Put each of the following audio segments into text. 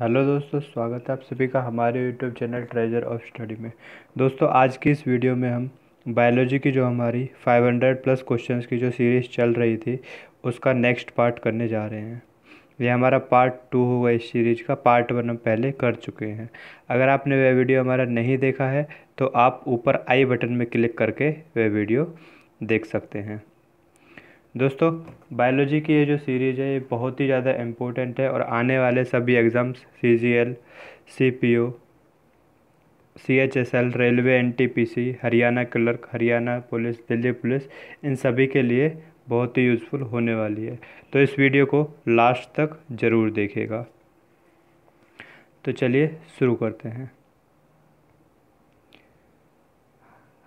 hello दोस्तों स्वागत है आप सभी का हमारे YouTube channel Treasure of Study में दोस्तों आज की इस वीडियो में हम बायोलॉजी की जो हमारी 500 प्लस क्वेश्चंस की जो सीरीज़ चल रही थी उसका नेक्स्ट पार्ट करने जा रहे हैं ये हमारा पार्ट टू होगा इस सीरीज़ का पार्ट वन हम पहले कर चुके हैं अगर आपने वह वीडियो हमारा नहीं देखा है तो आप ऊपर आई बटन में क्लिक करके वह वीडियो देख सकते हैं दोस्तों बायोलॉजी की ये जो सीरीज़ है ये बहुत ही ज़्यादा इम्पोर्टेंट है और आने वाले सभी exams C G L C P O C H S L railway N T P C Haryana clerk Haryana police Delhi police इन सभी के लिए बहुत ही यूज़फुल होने वाली है तो इस वीडियो को लास्ट तक ज़रूर देखेगा तो चलिए शुरू करते हैं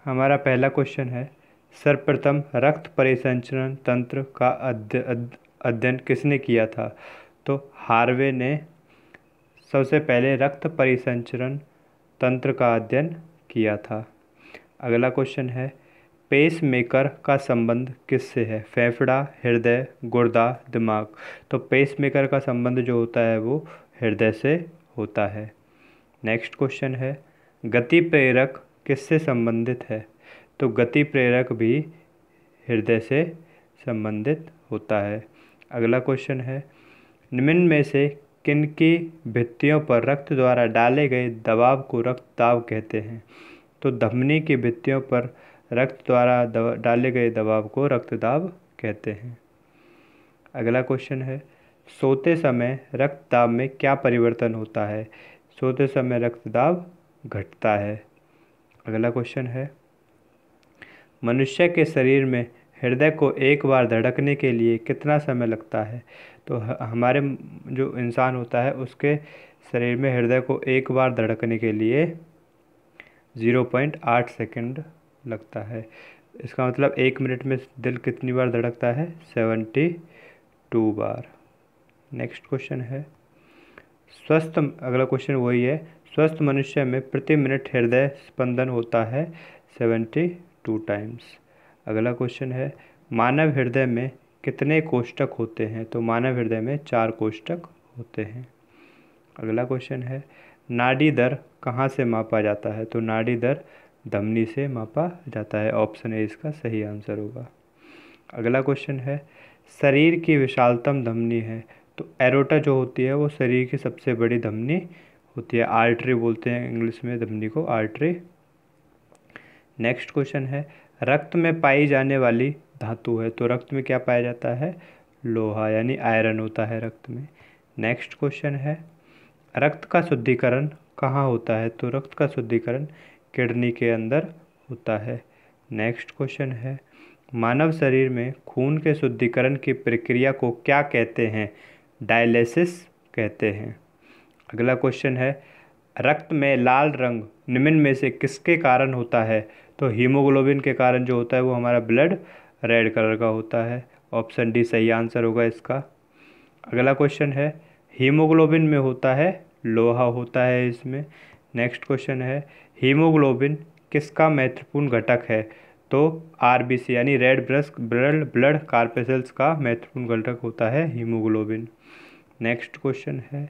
हमारा पहला क्वेश्चन है सर्वप्रथम रक्त परिसंचरण तंत्र का अध्ययन किसने किया था तो हार्वे ने सबसे पहले रक्त परिसंचरण तंत्र का अध्ययन किया था अगला क्वेश्चन है पेस मेकर का संबंध किससे है फेफड़ा हृदय गुर्दा दिमाग तो पेस मेकर का संबंध जो होता है वो हृदय से होता है नेक्स्ट क्वेश्चन है गति प्रेरक किससे संबंधित है तो गति प्रेरक भी हृदय से संबंधित होता है अगला क्वेश्चन है निम्न में से किन की भित्तियों पर रक्त द्वारा डाले गए दबाव को रक्त दाब कहते हैं तो धमनी की भित्तियों पर रक्त द्वारा डाले गए दबाव को रक्त दाब कहते हैं अगला क्वेश्चन है सोते समय रक्त दाब में क्या परिवर्तन होता है सोते समय रक्त दाब घटता है अगला क्वेश्चन है मनुष्य के शरीर में हृदय को एक बार धड़कने के लिए कितना समय लगता है तो हमारे जो इंसान होता है उसके शरीर में हृदय को एक बार धड़कने के लिए ज़ीरो पॉइंट आठ सेकेंड लगता है इसका मतलब एक मिनट में दिल कितनी बार धड़कता है सेवेंटी टू बार नेक्स्ट क्वेश्चन है स्वस्थ अगला क्वेश्चन वही है स्वस्थ मनुष्य में प्रति मिनट हृदय स्पंदन होता है सेवेंटी टू टाइम्स अगला क्वेश्चन है मानव हृदय में कितने कोष्टक होते हैं तो मानव हृदय में चार कोष्टक होते हैं अगला क्वेश्चन है नाड़ी दर कहाँ से मापा जाता है तो नाड़ी दर धमनी से मापा जाता है ऑप्शन ए इसका सही आंसर होगा अगला क्वेश्चन है शरीर की विशालतम धमनी है तो एरोटा जो होती है वो शरीर की सबसे बड़ी धमनी होती है आर्टरी बोलते हैं इंग्लिश में धमनी को आर्टरी नेक्स्ट क्वेश्चन है रक्त में पाई जाने वाली धातु है तो रक्त में क्या पाया जाता है लोहा यानी आयरन होता है रक्त में नेक्स्ट क्वेश्चन है रक्त का शुद्धिकरण कहाँ होता है तो रक्त का शुद्धिकरण किडनी के अंदर होता है नेक्स्ट क्वेश्चन है मानव शरीर में खून के शुद्धिकरण की प्रक्रिया को क्या कहते हैं डायलिसिस कहते हैं अगला क्वेश्चन है रक्त में लाल रंग निम्न में से किसके कारण होता है तो हीमोग्लोबिन के कारण जो होता है वो हमारा ब्लड रेड कलर का होता है ऑप्शन डी सही आंसर होगा इसका अगला क्वेश्चन है हीमोग्लोबिन में होता है लोहा होता है इसमें नेक्स्ट क्वेश्चन है हीमोग्लोबिन किसका महत्वपूर्ण घटक है तो आर यानी रेड ब्रस्क ब्लड ब्लड कार्पेसल्स का महत्वपूर्ण घटक होता है हीमोग्लोबिन नेक्स्ट क्वेश्चन है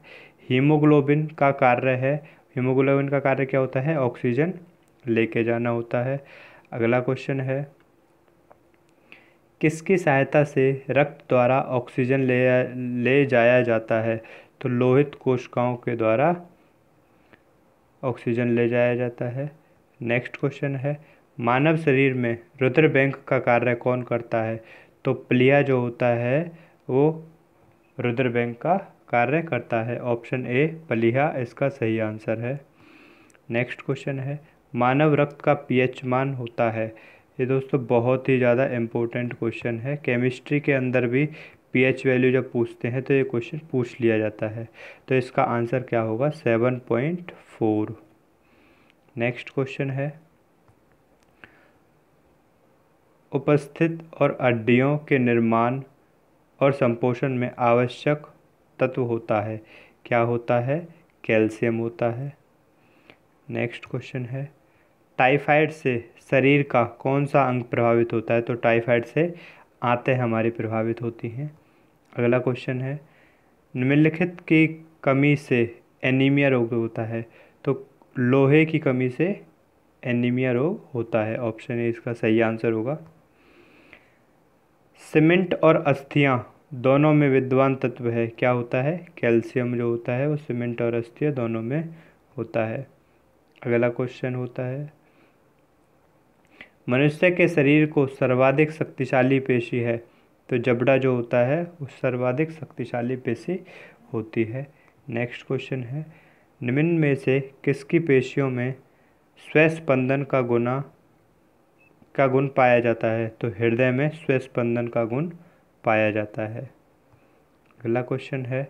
हीमोग्लोबिन का कार्य है हीमोग्लोबिन का कार्य क्या होता है ऑक्सीजन लेके जाना होता है अगला क्वेश्चन है किसकी सहायता से रक्त द्वारा ऑक्सीजन ले ले जाया जाता है तो लोहित कोशिकाओं के द्वारा ऑक्सीजन ले जाया जाता है नेक्स्ट क्वेश्चन है मानव शरीर में रुद्र बैंक का कार्य कौन करता है तो प्लिया जो होता है वो रुद्र बैंक का कार्य करता है ऑप्शन ए पलिहा इसका सही आंसर है नेक्स्ट क्वेश्चन है मानव रक्त का पीएच मान होता है ये दोस्तों बहुत ही ज़्यादा इम्पोर्टेंट क्वेश्चन है केमिस्ट्री के अंदर भी पीएच वैल्यू जब पूछते हैं तो ये क्वेश्चन पूछ लिया जाता है तो इसका आंसर क्या होगा seven point four next question है उपस्थित और अड्डियों के निर्माण और संपोषण में आवश्यक तत्व होता है क्या होता है कैल्शियम होता है नेक्स्ट क्वेश्चन है टाइफाइड से शरीर का कौन सा अंग प्रभावित होता है तो टाइफाइड से आते हमारी प्रभावित होती हैं अगला क्वेश्चन है निम्नलिखित की कमी से एनीमिया रोग होता है तो लोहे की कमी से एनीमिया रोग होता है ऑप्शन ए इसका सही आंसर होगा सीमेंट और अस्थियाँ दोनों में विद्वान तत्व है क्या होता है कैल्शियम जो होता है वो सीमेंट और अस्थियाँ दोनों में होता है अगला क्वेश्चन होता है मनुष्य के शरीर को सर्वाधिक शक्तिशाली पेशी है तो जबड़ा जो होता है वो सर्वाधिक शक्तिशाली पेशी होती है नेक्स्ट क्वेश्चन है निम्न में से किसकी पेशियों में स्वस्पंदन का गुना का गुण पाया जाता है तो हृदय में स्वस्पंदन का गुण पाया जाता है अगला क्वेश्चन है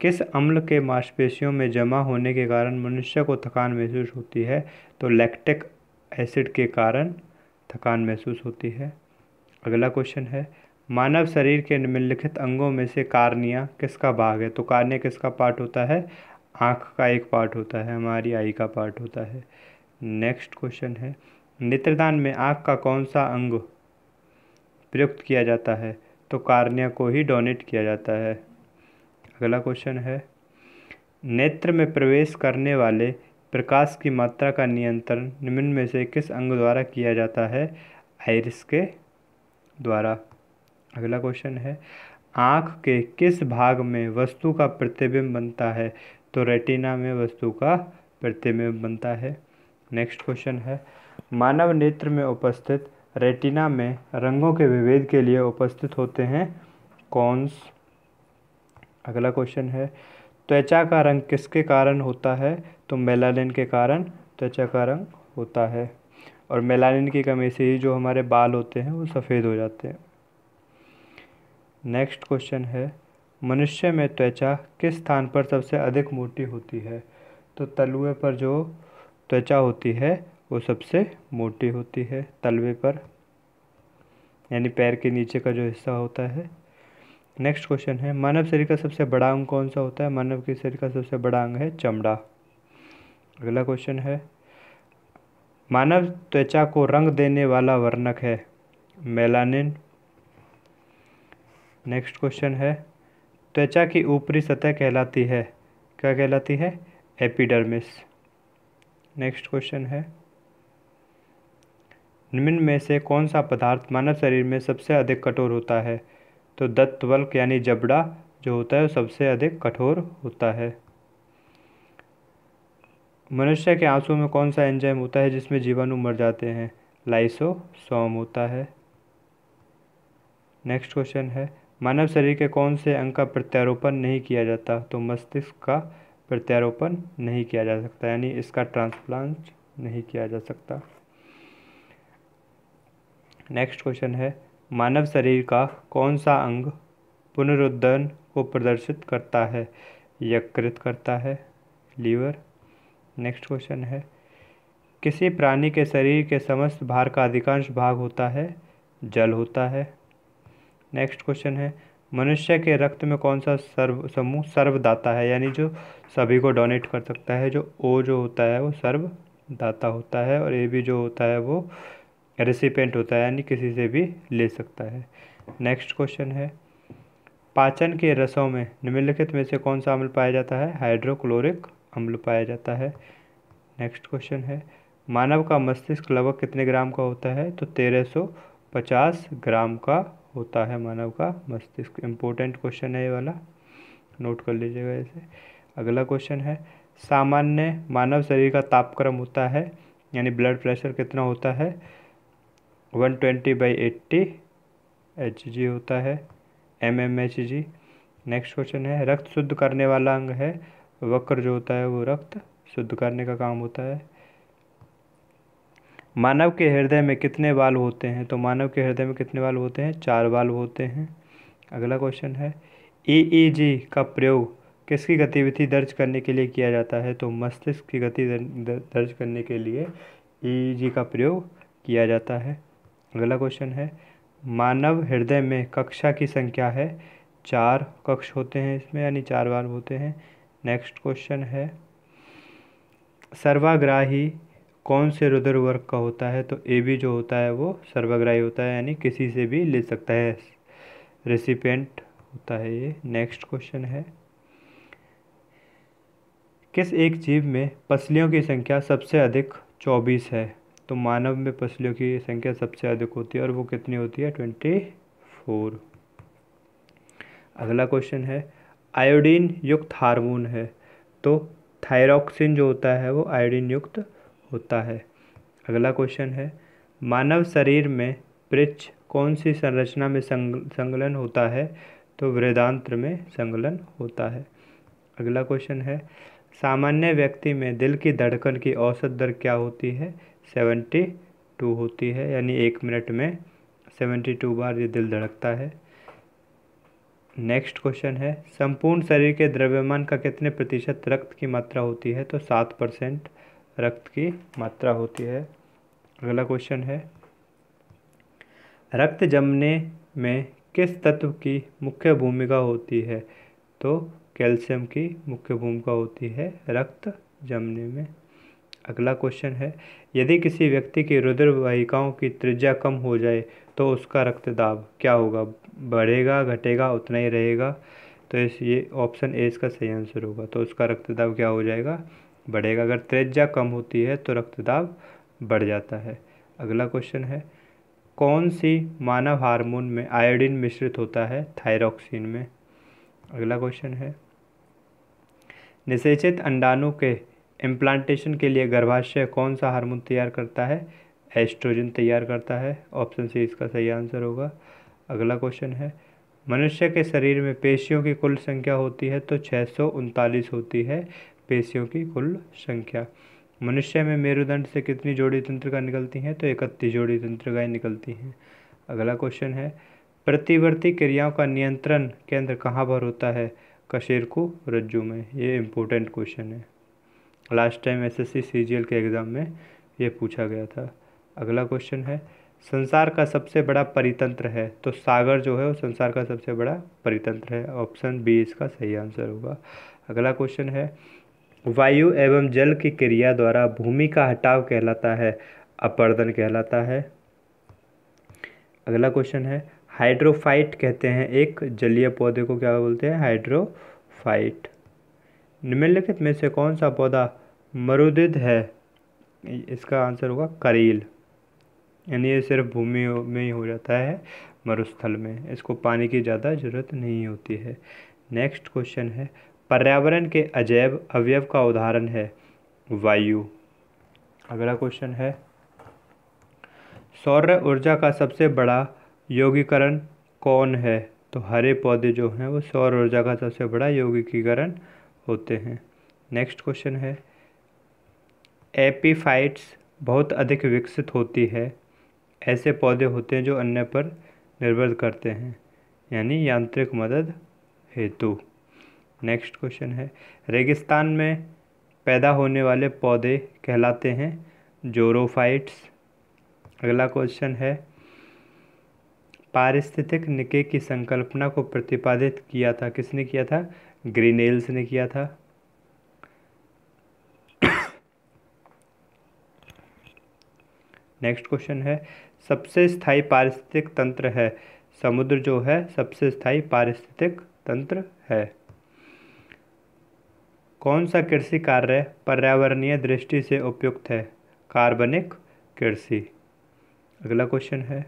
किस अम्ल के मांसपेशियों में जमा होने के कारण मनुष्य को थकान महसूस होती है तो लैक्टिक एसिड के कारण थकान महसूस होती है अगला क्वेश्चन है मानव शरीर के निम्नलिखित अंगों में से कार्निया किसका भाग है तो कार्निया किसका पार्ट होता है आँख का एक पार्ट होता है हमारी आई का पार्ट होता है नेक्स्ट क्वेश्चन है नेत्रदान में आँख का कौन सा अंग प्रयुक्त किया जाता है तो कार्निया को ही डोनेट किया जाता है अगला क्वेश्चन है नेत्र में प्रवेश करने वाले प्रकाश की मात्रा का नियंत्रण निम्न में से किस अंग द्वारा किया जाता है आयरिस के द्वारा अगला क्वेश्चन है आँख के किस भाग में वस्तु का प्रतिबिंब बनता है तो रेटिना में वस्तु का प्रतिबिंब बनता है नेक्स्ट क्वेश्चन है मानव नेत्र में उपस्थित रेटिना में रंगों के विभेद के लिए उपस्थित होते हैं कौनस अगला क्वेश्चन है त्वचा का रंग किसके कारण होता है तो मेलानिन के कारण त्वचा का रंग होता है और मेलानिन की कमी से ही जो हमारे बाल होते हैं वो सफ़ेद हो जाते हैं नेक्स्ट क्वेश्चन है मनुष्य में त्वचा किस स्थान पर सबसे अधिक मोटी होती है तो तलवे पर जो त्वचा होती है वो सबसे मोटी होती है तलवे पर यानी पैर के नीचे का जो हिस्सा होता है नेक्स्ट क्वेश्चन है मानव शरीर का सबसे बड़ा अंग कौन सा होता है मानव के शरीर का सबसे बड़ा अंग है चमड़ा अगला क्वेश्चन है मानव त्वचा को रंग देने वाला वर्णक है मेलानिन नेक्स्ट क्वेश्चन है त्वचा की ऊपरी सतह कहलाती है क्या कहलाती है एपिडर्मिस नेक्स्ट क्वेश्चन है निम्न में से कौन सा पदार्थ मानव शरीर में सबसे अधिक कठोर होता है तो दत्तवल्क यानी जबड़ा जो होता है वो सबसे अधिक कठोर होता है मनुष्य के आंसू में कौन सा एंजाइम होता है जिसमें जीवाणु मर जाते हैं लाइसोसोम होता है नेक्स्ट क्वेश्चन है मानव शरीर के कौन से अंग का प्रत्यारोपण नहीं किया जाता तो मस्तिष्क का प्रत्यारोपण नहीं किया जा सकता यानी इसका ट्रांसप्लांट नहीं किया जा सकता नेक्स्ट क्वेश्चन है मानव शरीर का कौन सा अंग पुनरुद्धरण को प्रदर्शित करता है यकृत करता है लीवर नेक्स्ट क्वेश्चन है किसी प्राणी के शरीर के समस्त भार का अधिकांश भाग होता है जल होता है नेक्स्ट क्वेश्चन है मनुष्य के रक्त में कौन सा सर्व समूह सर्वदाता है यानी जो सभी को डोनेट कर सकता है जो ओ जो होता है वो सर्वदाता होता है और ए भी जो होता है वो रेसिपेंट होता है यानी किसी से भी ले सकता है नेक्स्ट क्वेश्चन है पाचन के रसों में निम्नलिखित में से कौन सा अम्ल पाया जाता है हाइड्रोक्लोरिक अम्ल पाया जाता है नेक्स्ट क्वेश्चन है मानव का मस्तिष्क लगभग कितने ग्राम का होता है तो तेरह सौ पचास ग्राम का होता है मानव का मस्तिष्क इम्पोर्टेंट क्वेश्चन है ये वाला नोट कर लीजिएगा इसे अगला क्वेश्चन है सामान्य मानव शरीर का तापक्रम होता है यानी ब्लड प्रेशर कितना होता है one twenty by eighty H G होता है M M H G next question है रक्त शुद्ध करने वाला अंग है वक्र जो होता है वो रक्त शुद्ध करने का काम होता है मानव के हृदय में कितने बाल होते हैं तो मानव के हृदय में कितने बाल होते हैं चार बाल होते हैं अगला क्वेश्चन है ई e जी e का प्रयोग किसकी गतिविधि दर्ज करने के लिए किया जाता है तो मस्तिष्क की गति दर्ज करने के लिए ई e जी का प्रयोग किया जाता है अगला क्वेश्चन है मानव हृदय में कक्षा की संख्या है चार कक्ष होते हैं इसमें यानी चार बार होते हैं नेक्स्ट क्वेश्चन है सर्वाग्राही कौन से रुद्र वर्ग का होता है तो ए बी जो होता है वो सर्वाग्राही होता है यानी किसी से भी ले सकता है रेसिपेंट होता है ये नेक्स्ट क्वेश्चन है किस एक जीव में पसलियों की संख्या सबसे अधिक चौबीस है तो मानव में पसलियों की संख्या सबसे अधिक होती है और वो कितनी होती है ट्वेंटी फोर अगला क्वेश्चन है आयोडीन युक्त हार्मोन है तो थायरॉक्सिन जो होता है वो आयोडीन युक्त होता है अगला क्वेश्चन है मानव शरीर में वृक्ष कौन सी संरचना में संगलन होता है तो वृदांत्र में संगलन होता है अगला क्वेश्चन है सामान्य व्यक्ति में दिल की धड़कन की औसत दर क्या होती है सेवेंटी टू होती है यानी एक मिनट में सेवेंटी टू बार ये दिल धड़कता है नेक्स्ट क्वेश्चन है संपूर्ण शरीर के द्रव्यमान का कितने प्रतिशत रक्त की मात्रा होती है तो सात परसेंट रक्त की मात्रा होती है अगला क्वेश्चन है रक्त जमने में किस तत्व की मुख्य भूमिका होती है तो कैल्शियम की मुख्य भूमिका होती है रक्त जमने में अगला क्वेश्चन है यदि किसी व्यक्ति की रुद्र वाहिकाओं की त्रिज्या कम हो जाए तो उसका रक्तदाब क्या होगा बढ़ेगा घटेगा उतना ही रहेगा तो इस ये ऑप्शन ए इसका सही आंसर होगा तो उसका रक्तदाब क्या हो जाएगा बढ़ेगा अगर त्रिज्या कम होती है तो रक्तदाब बढ़ जाता है अगला क्वेश्चन है कौन सी मानव हार्मोन में आयोडीन मिश्रित होता है थायरॉक्सिन में अगला क्वेश्चन है निषेचित अंडाणु के इम्प्लांटेशन के लिए गर्भाशय कौन सा हार्मोन तैयार करता है एस्ट्रोजन तैयार करता है ऑप्शन सी इसका सही आंसर होगा अगला क्वेश्चन है मनुष्य के शरीर में पेशियों की कुल संख्या होती है तो छः होती है पेशियों की कुल संख्या मनुष्य में मेरुदंड से कितनी जोड़ी तंत्र का निकलती हैं तो इकतीस जोड़ी तंत्र का निकलती हैं अगला क्वेश्चन है प्रतिवर्ती क्रियाओं का नियंत्रण केंद्र कहाँ पर होता है कशेर को रज्जू में ये इम्पोर्टेंट क्वेश्चन है last time S S CGL के एग्ज़ाम में ये पूछा गया था अगला क्वेश्चन है संसार का सबसे बड़ा परितंत्र है तो सागर जो है वो संसार का सबसे बड़ा परितंत्र है ऑप्शन बी इसका सही आंसर होगा अगला क्वेश्चन है वायु एवं जल की क्रिया द्वारा भूमि का हटाव कहलाता है अपर्दन कहलाता है अगला क्वेश्चन है हाइड्रोफाइट कहते हैं एक जलीय पौधे को क्या बोलते हैं हाइड्रोफाइट निम्नलिखित में से कौन सा पौधा मरुदित है इसका आंसर होगा करेल यानी ये सिर्फ भूमि में ही हो जाता है मरुस्थल में इसको पानी की ज़्यादा ज़रूरत नहीं होती है नेक्स्ट क्वेश्चन है पर्यावरण के अजैब अवयव का उदाहरण है वायु अगला क्वेश्चन है सौर ऊर्जा का सबसे बड़ा योगीकरण कौन है तो हरे पौधे जो हैं वो सौर ऊर्जा का सबसे बड़ा योगीकरण होते हैं नेक्स्ट क्वेश्चन है एपीफाइट्स बहुत अधिक विकसित होती है ऐसे पौधे होते हैं जो अन्य पर निर्भर करते हैं यानी यांत्रिक मदद हेतु नेक्स्ट क्वेश्चन है रेगिस्तान में पैदा होने वाले पौधे कहलाते हैं जोरोफाइट्स अगला क्वेश्चन है पारिस्थितिक निके की संकल्पना को प्रतिपादित किया था किसने किया था ग्रीनेल्स ने किया था नेक्स्ट क्वेश्चन है सबसे स्थायी पारिस्थितिक तंत्र है समुद्र जो है सबसे स्थायी पारिस्थितिक तंत्र है कौन सा कृषि कार्य पर्यावरणीय दृष्टि से उपयुक्त है कार्बनिक कृषि अगला क्वेश्चन है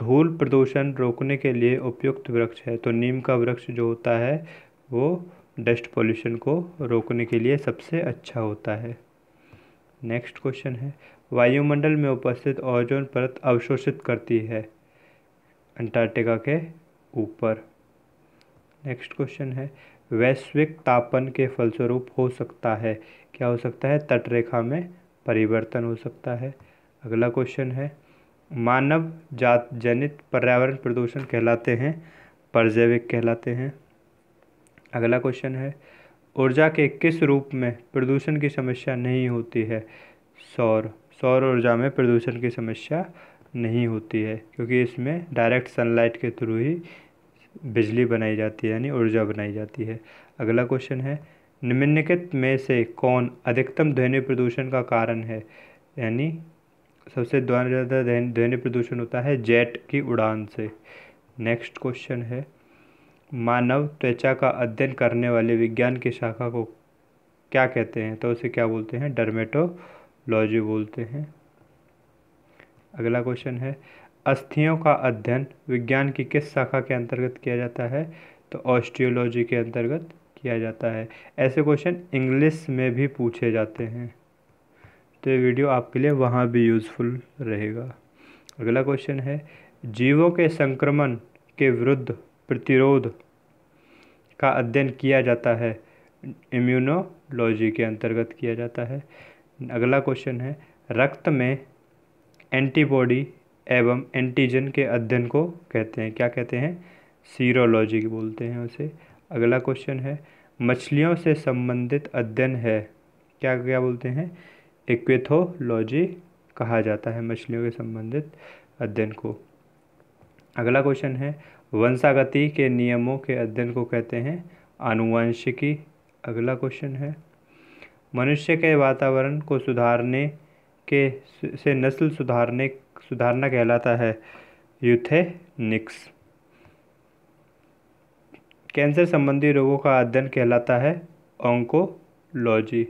धूल प्रदूषण रोकने के लिए उपयुक्त वृक्ष है तो नीम का वृक्ष जो होता है वो डस्ट पॉल्यूशन को रोकने के लिए सबसे अच्छा होता है नेक्स्ट क्वेश्चन है वायुमंडल में उपस्थित ओजोन परत अवशोषित करती है अंटार्कटिका के ऊपर नेक्स्ट क्वेश्चन है वैश्विक तापन के फलस्वरूप हो सकता है क्या हो सकता है तटरेखा में परिवर्तन हो सकता है अगला क्वेश्चन है मानव जात जनित पर्यावरण प्रदूषण कहलाते हैं परजैविक कहलाते हैं अगला क्वेश्चन है ऊर्जा के किस रूप में प्रदूषण की समस्या नहीं होती है सौर सौर ऊर्जा में प्रदूषण की समस्या नहीं होती है क्योंकि इसमें डायरेक्ट सनलाइट के थ्रू ही बिजली बनाई जाती है यानी ऊर्जा बनाई जाती है अगला क्वेश्चन है निम्नलिखित में से कौन अधिकतम ध्वनि प्रदूषण का कारण है यानी सबसे ज़्यादा ध्वनि प्रदूषण होता है जेट की उड़ान से नेक्स्ट क्वेश्चन है मानव त्वचा का अध्ययन करने वाले विज्ञान की शाखा को क्या कहते हैं तो उसे क्या बोलते हैं डर्मेटो लॉजी बोलते हैं अगला क्वेश्चन है अस्थियों का अध्ययन विज्ञान की किस शाखा के अंतर्गत किया जाता है तो ऑस्ट्रियोलॉजी के अंतर्गत किया जाता है ऐसे क्वेश्चन इंग्लिश में भी पूछे जाते हैं तो ये वीडियो आपके लिए वहाँ भी यूज़फुल रहेगा अगला क्वेश्चन है जीवों के संक्रमण के विरुद्ध प्रतिरोध का अध्ययन किया जाता है इम्यूनोलॉजी के अंतर्गत किया जाता है अगला क्वेश्चन है रक्त में एंटीबॉडी एवं एंटीजन के अध्ययन को कहते हैं क्या कहते हैं सीरोलॉजी बोलते हैं उसे अगला क्वेश्चन है मछलियों से संबंधित अध्ययन है क्या क्या बोलते हैं इक्वेथोलॉजी कहा जाता है मछलियों के संबंधित अध्ययन को अगला क्वेश्चन है वंशागति के नियमों के अध्ययन को कहते हैं आनुवंशिकी अगला क्वेश्चन है मनुष्य के वातावरण को सुधारने के से नस्ल सुधारने सुधारना कहलाता है यूथेनिक्स कैंसर संबंधी रोगों का अध्ययन कहलाता है ऑन्कोलॉजी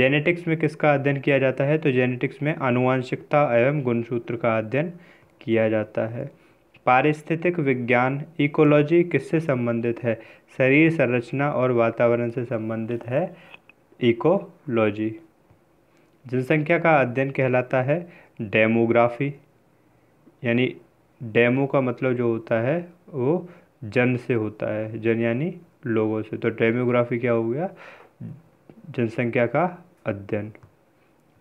जेनेटिक्स में किसका अध्ययन किया जाता है तो जेनेटिक्स में आनुवंशिकता एवं गुणसूत्र का अध्ययन किया जाता है पारिस्थितिक विज्ञान इकोलॉजी किससे संबंधित है शरीर संरचना और वातावरण से संबंधित है इकोलॉजी जनसंख्या का अध्ययन कहलाता है डेमोग्राफी यानी डेमो का मतलब जो होता है वो जन से होता है जन यानी लोगों से तो डेमोग्राफी क्या हो गया जनसंख्या का अध्ययन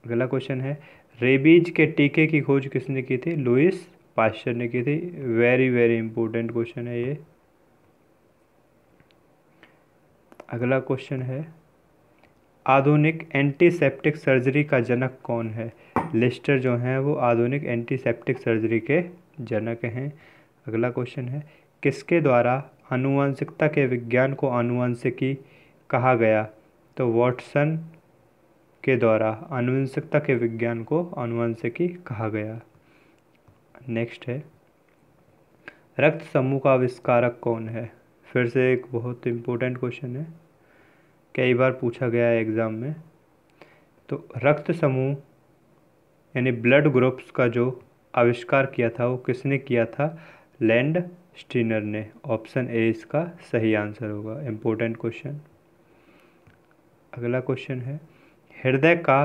अगला क्वेश्चन है रेबीज के टीके की खोज किसने की थी लुइस पाश्चर ने की थी वेरी वेरी इंपॉर्टेंट क्वेश्चन है ये अगला क्वेश्चन है आधुनिक एंटीसेप्टिक सर्जरी का जनक कौन है लिस्टर जो हैं वो आधुनिक एंटीसेप्टिक सर्जरी के जनक हैं अगला क्वेश्चन है किसके द्वारा आनुवंशिकता के विज्ञान को आनुवंशिकी कहा गया तो वॉटसन के द्वारा आनुवंशिकता के विज्ञान को आनुवंशिकी कहा गया नेक्स्ट है रक्त समूह का आविष्कारक कौन है फिर से एक बहुत इम्पोर्टेंट क्वेश्चन है कई बार पूछा गया है एग्ज़ाम में तो रक्त समूह यानी ब्लड ग्रुप्स का जो आविष्कार किया था वो किसने किया था लैंड स्टीनर ने ऑप्शन ए इसका सही आंसर होगा इम्पोर्टेंट क्वेश्चन अगला क्वेश्चन है हृदय का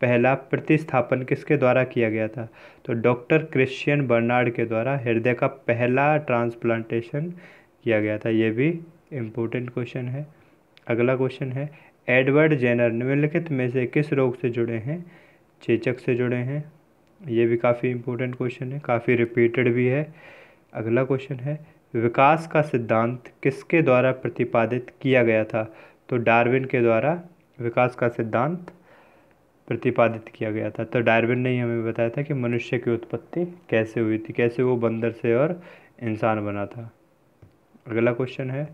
पहला प्रतिस्थापन किसके द्वारा किया गया था तो डॉक्टर क्रिश्चियन बर्नार्ड के द्वारा हृदय का पहला ट्रांसप्लांटेशन किया गया था ये भी इम्पोर्टेंट क्वेश्चन है अगला क्वेश्चन है एडवर्ड जेनर निम्नलिखित में से किस रोग से जुड़े हैं चेचक से जुड़े हैं ये भी काफ़ी इम्पोर्टेंट क्वेश्चन है काफ़ी रिपीटेड भी है अगला क्वेश्चन है विकास का सिद्धांत किसके द्वारा प्रतिपादित किया गया था तो डार्विन के द्वारा विकास का सिद्धांत प्रतिपादित किया गया था तो डार्विन ने ही हमें बताया था कि मनुष्य की उत्पत्ति कैसे हुई थी कैसे वो बंदर से और इंसान बना था अगला क्वेश्चन है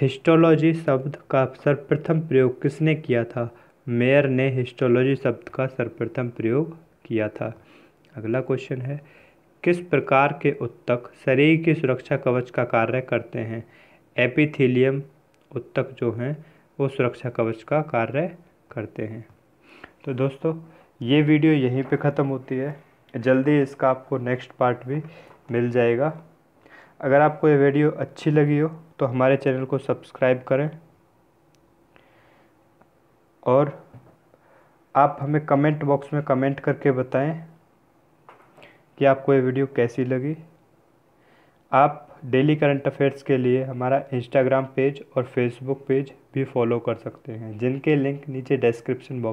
हिस्टोलॉजी शब्द का सर्वप्रथम प्रयोग किसने किया था मेयर ने हिस्टोलॉजी शब्द का सर्वप्रथम प्रयोग किया था अगला क्वेश्चन है किस प्रकार के उत्तक शरीर की सुरक्षा कवच का कार्य करते हैं एपिथीलियम उत्तक जो हैं वो सुरक्षा कवच का कार्य करते हैं तो दोस्तों ये वीडियो यहीं पे ख़त्म होती है जल्दी इसका आपको नेक्स्ट पार्ट भी मिल जाएगा अगर आपको ये वीडियो अच्छी लगी हो तो हमारे चैनल को सब्सक्राइब करें और आप हमें कमेंट बॉक्स में कमेंट करके बताएं कि आपको ये वीडियो कैसी लगी आप डेली करंट अफेयर्स के लिए हमारा इंस्टाग्राम पेज और फेसबुक पेज भी फॉलो कर सकते हैं जिनके लिंक नीचे डिस्क्रिप्शन बॉक्स